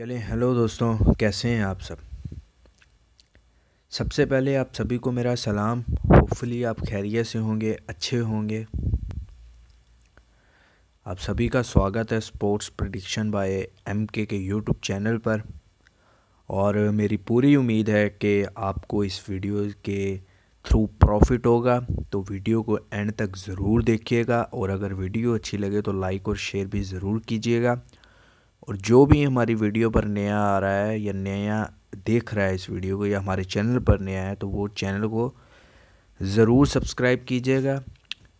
चलें हेलो दोस्तों कैसे हैं आप सब सबसे पहले आप सभी को मेरा सलाम होपफुली आप खैरियत से होंगे अच्छे होंगे आप सभी का स्वागत है स्पोर्ट्स प्रडिक्शन बाय एम के के यूट्यूब चैनल पर और मेरी पूरी उम्मीद है कि आपको इस वीडियो के थ्रू प्रॉफिट होगा तो वीडियो को एंड तक ज़रूर देखिएगा और अगर वीडियो अच्छी लगे तो लाइक और शेयर भी ज़रूर कीजिएगा और जो भी हमारी वीडियो पर नया आ रहा है या नया देख रहा है इस वीडियो को या हमारे चैनल पर नया है तो वो चैनल को ज़रूर सब्सक्राइब कीजिएगा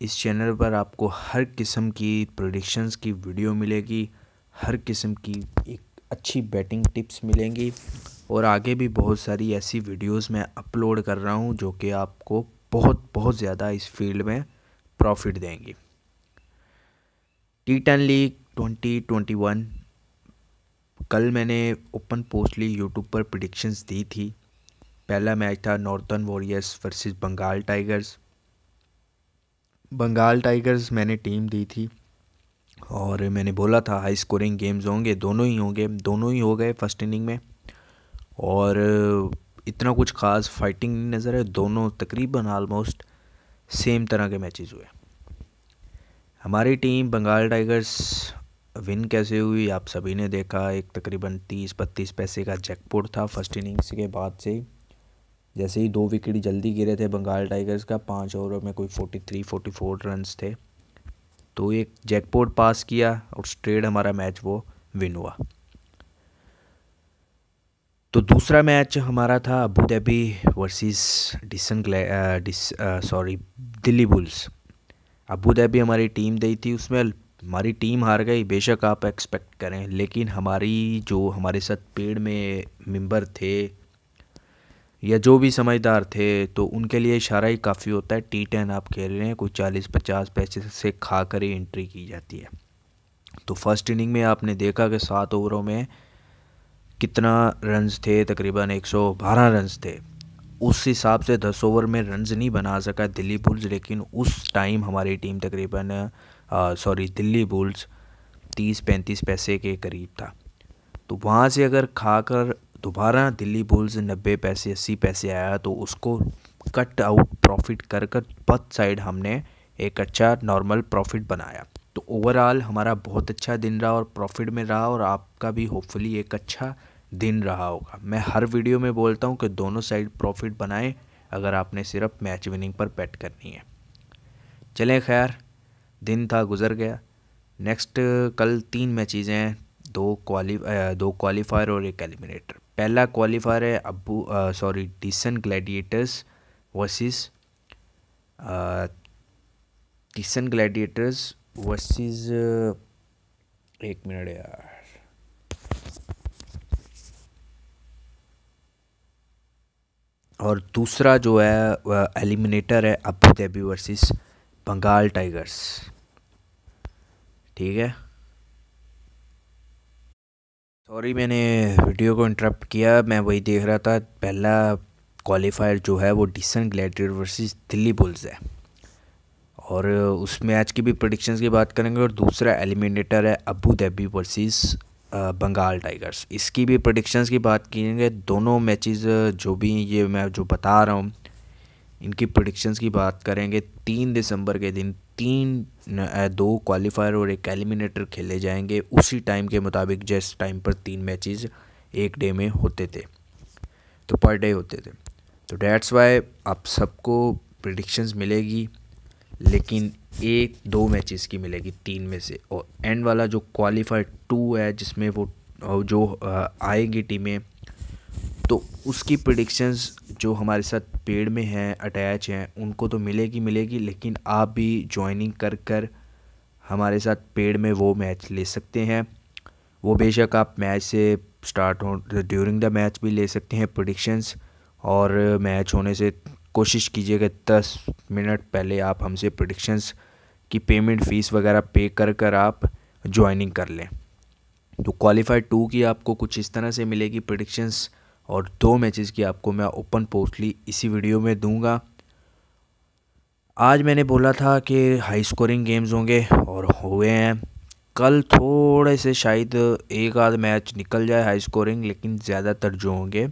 इस चैनल पर आपको हर किस्म की प्रोडिक्शंस की वीडियो मिलेगी हर किस्म की एक अच्छी बैटिंग टिप्स मिलेंगी और आगे भी बहुत सारी ऐसी वीडियोस मैं अपलोड कर रहा हूँ जो कि आपको बहुत बहुत ज़्यादा इस फील्ड में प्रॉफिट देंगी T ten league twenty twenty one कल मैंने ओपन पोस्टली यूट्यूब पर प्रडिक्शंस दी थी पहला मैच था Northern Warriors versus Bengal Tigers Bengal Tigers मैंने टीम दी थी और मैंने बोला था हाई स्कोरिंग गेम्स होंगे दोनों ही होंगे दोनों ही हो गए फर्स्ट इनिंग में और इतना कुछ खास फाइटिंग नहीं नज़र है दोनों तकरीबन आलमोस्ट सेम तरह के मैचेस हुए हमारी टीम बंगाल टाइगर्स विन कैसे हुई आप सभी ने देखा एक तकरीबन तीस बत्तीस पैसे का जैकपोट था फर्स्ट इनिंग्स के बाद से जैसे ही दो विकेट जल्दी गिरे थे बंगाल टाइगर्स का पाँच ओवर में कोई forty three forty four runs थे तो एक जैकपोट पास किया और स्ट्रेट हमारा मैच वो विन हुआ तो दूसरा मैच हमारा था Abu Dhabi versus Deccan sorry Delhi Bulls Abu Dhabi हमारी टीम दी थी उसमें हमारी टीम हार गई बेशक आप एक्सपेक्ट करें लेकिन हमारी जो हमारे साथ पेड़ में मेंबर थे या जो भी समझदार थे तो उनके लिए इशारा ही काफ़ी होता है टी टेन आप खेल रहे हैं कोई चालीस पचास पैसे से खा कर ही एंट्री की जाती है तो फर्स्ट इनिंग में आपने देखा कि सात ओवरों में कितना रन्स थे तकरीबन एक सौ बारह रन्स थे उस हिसाब से दस ओवर में रन्स नहीं बना सका दिल्ली बुल्स लेकिन उस टाइम हमारी टीम तकरीबन सॉरी दिल्ली बुल्स तीस पैंतीस पैसे के करीब था तो वहाँ से अगर खाकर दोबारा दिल्ली बुल्स नब्बे पैसे अस्सी पैसे आया तो उसको कट आउट प्रॉफिट कर कर बथ साइड हमने एक अच्छा नॉर्मल प्रॉफिट बनाया तो ओवरऑल हमारा बहुत अच्छा दिन रहा और प्रॉफिट में रहा और आपका भी होपफुली एक अच्छा दिन रहा होगा मैं हर वीडियो में बोलता हूँ कि दोनों साइड प्रॉफिट बनाएं अगर आपने सिर्फ मैच विनिंग पर बैट करनी है चलें खैर दिन था गुज़र गया नेक्स्ट कल तीन मैचेज हैं दो क्वाली दो क्वालिफायर और एक एलिमिनेटर पहला क्वालिफ़ायर है Abu sorry Deccan Gladiators versus Deccan Gladiators versus एक मिनट यार और दूसरा जो है एलिमिनेटर है Abu Dhabi versus Bengal Tigers ठीक है सॉरी मैंने वीडियो को इंटरप्ट किया मैं वही देख रहा था पहला क्वालिफायर जो है वो Deccan gladiator versus Delhi Bulls है और उस मैच की भी प्रडिक्शन की बात करेंगे और दूसरा एलिमिनेटर है Abu Dhabi versus Bengal Tigers इसकी भी प्रडिक्शंस की बात करेंगे दोनों मैचेस जो भी ये मैं जो बता रहा हूँ इनकी प्रोडिक्शंस की बात करेंगे तीन दिसंबर के दिन तीन दो क्वालिफायर और एक एलिमिनेटर खेले जाएंगे उसी टाइम के मुताबिक जिस टाइम पर तीन मैचेस एक डे में होते थे तो पर डे होते थे तो डैट्स वाई आप सबको प्रडिक्शंस मिलेगी लेकिन एक दो मैचेस की मिलेगी तीन में से और एंड वाला जो क्वालिफायर टू है जिसमें वो जो आएगी टीमें तो उसकी प्रडिक्शंस जो हमारे साथ पेड़ में हैं अटैच हैं उनको तो मिलेगी मिलेगी लेकिन आप भी ज्वाइनिंग कर कर हमारे साथ पेड़ में वो मैच ले सकते हैं वो बेशक आप मैच से स्टार्ट हो ड्यूरिंग द मैच भी ले सकते हैं प्रोडिक्शंस और मैच होने से कोशिश कीजिएगा दस मिनट पहले आप हमसे प्रोडिक्शंस की पेमेंट फ़ीस वगैरह पे कर कर आप ज्वाइनिंग कर लें तो क्वालिफाइड टू की आपको कुछ इस तरह से मिलेगी प्रोडिक्शंस और दो मैचेस की आपको मैं ओपन पोस्टली इसी वीडियो में दूंगा आज मैंने बोला था कि हाई स्कोरिंग गेम्स होंगे और हुए हैं कल थोड़े से शायद एक आध मैच निकल जाए हाई स्कोरिंग लेकिन ज़्यादातर जो होंगे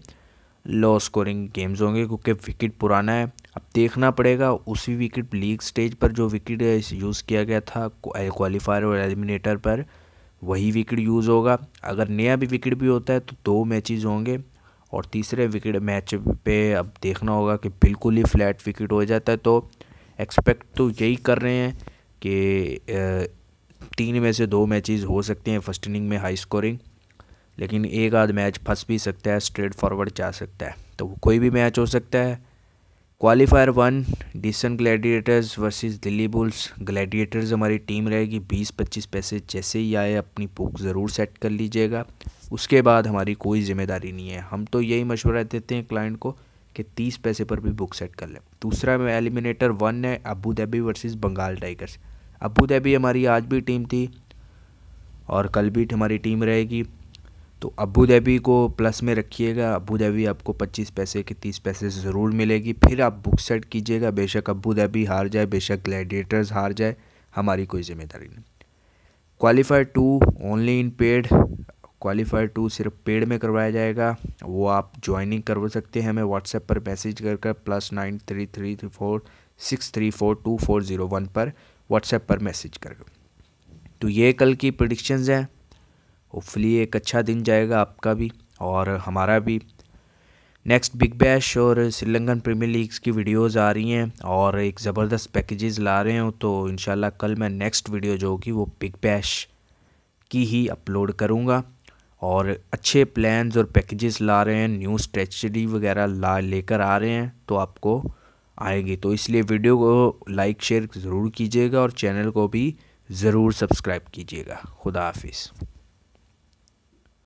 लो स्कोरिंग गेम्स होंगे क्योंकि विकेट पुराना है अब देखना पड़ेगा उसी विकेट लीग स्टेज पर जो विकेट यूज़ किया गया था क्वालिफायर और एलिमिनेटर पर वही विकेट यूज़ होगा अगर नया भी विकेट भी होता है तो दो मैचेस होंगे और तीसरे विकेट मैच पे अब देखना होगा कि बिल्कुल ही फ्लैट विकेट हो जाता है तो एक्सपेक्ट तो यही कर रहे हैं कि तीन में से दो मैचेस हो सकते हैं फर्स्ट इनिंग में हाई स्कोरिंग लेकिन एक आध मैच फंस भी सकता है स्ट्रेट फॉरवर्ड जा सकता है तो कोई भी मैच हो सकता है qualifier one Deccan Gladiators versus Delhi Bulls Gladiators हमारी टीम रहेगी बीस पच्चीस पैसे जैसे ही आए अपनी बुक ज़रूर सेट कर लीजिएगा उसके बाद हमारी कोई ज़िम्मेदारी नहीं है हम तो यही मशवरा देते हैं क्लाइंट को कि तीस पैसे पर भी बुक सेट कर लें दूसरा एलिमिनेटर वन है Abu Dhabi versus Bengal Tigers Abu Dhabi हमारी आज भी टीम थी और कल भी हमारी टीम रहेगी तो अबू धाबी को प्लस में रखिएगा अबू धाबी आपको 25 पैसे के 30 पैसे से ज़रूर मिलेगी फिर आप बुक सेट कीजिएगा बेशक अबू धाबी हार जाए बेशक ग्लैडिएटर्स हार जाए हमारी कोई ज़िम्मेदारी नहीं qualifier two only in paid qualifier two सिर्फ पेड में करवाया जाएगा वो आप ज्वाइनिंग करवा सकते हैं हमें व्हाट्सएप पर मैसेज कर कर plus nine three three three four six three four two four zero one पर व्हाट्सएप पर मैसेज कर तो ये कल की प्रडिक्शंस हैं होपफुली एक अच्छा दिन जाएगा आपका भी और हमारा भी नेक्स्ट बिग बैश और श्रीलंकन प्रीमियर लीग्स की वीडियोस आ रही हैं और एक ज़बरदस्त पैकेजेस ला रहे हूँ तो इन कल मैं नेक्स्ट वीडियो जो होगी वो बिग बैश की ही अपलोड करूँगा और अच्छे प्लान्स और पैकेजेस ला रहे हैं न्यू स्ट्रेचरी वगैरह ला लेकर आ रहे हैं तो आपको आएगी तो इसलिए वीडियो को लाइक शेयर ज़रूर कीजिएगा और चैनल को भी ज़रूर सब्सक्राइब कीजिएगा खुदा हाफिज़